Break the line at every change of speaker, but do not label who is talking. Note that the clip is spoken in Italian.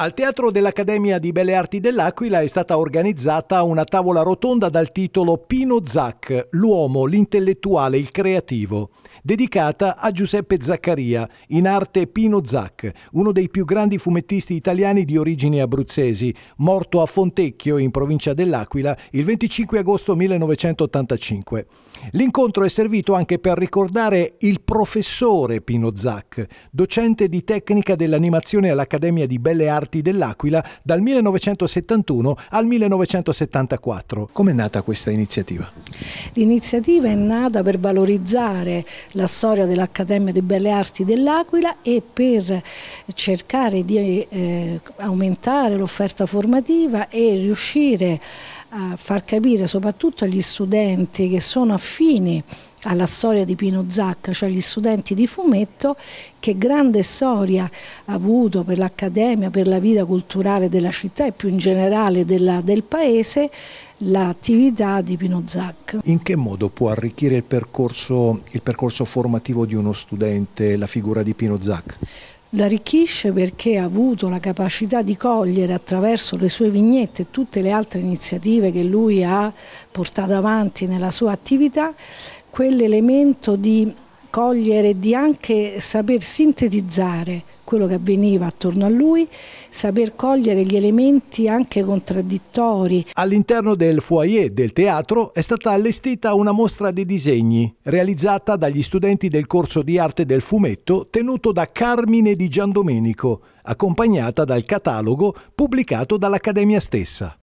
Al Teatro dell'Accademia di Belle Arti dell'Aquila è stata organizzata una tavola rotonda dal titolo Pino Zac, l'uomo, l'intellettuale, il creativo, dedicata a Giuseppe Zaccaria, in arte Pino Zac, uno dei più grandi fumettisti italiani di origini abruzzesi, morto a Fontecchio in provincia dell'Aquila il 25 agosto 1985. L'incontro è servito anche per ricordare il professore Pino Zac, docente di tecnica dell'animazione all'Accademia di Belle Arti arti dell'Aquila dal 1971 al 1974. Come è nata questa iniziativa?
L'iniziativa è nata per valorizzare la storia dell'Accademia di Belle Arti dell'Aquila e per cercare di eh, aumentare l'offerta formativa e riuscire a a far capire soprattutto agli studenti che sono affini alla storia di Pino Zacca, cioè gli studenti di fumetto, che grande storia ha avuto per l'Accademia, per la vita culturale della città e più in generale della, del paese, l'attività di Pino Zacca.
In che modo può arricchire il percorso, il percorso formativo di uno studente la figura di Pino Zacca?
L'arricchisce perché ha avuto la capacità di cogliere attraverso le sue vignette e tutte le altre iniziative che lui ha portato avanti nella sua attività quell'elemento di cogliere, di anche saper sintetizzare quello che avveniva attorno a lui, saper cogliere gli elementi anche contraddittori.
All'interno del foyer del teatro è stata allestita una mostra di disegni realizzata dagli studenti del corso di arte del fumetto tenuto da Carmine di Giandomenico, accompagnata dal catalogo pubblicato dall'Accademia stessa.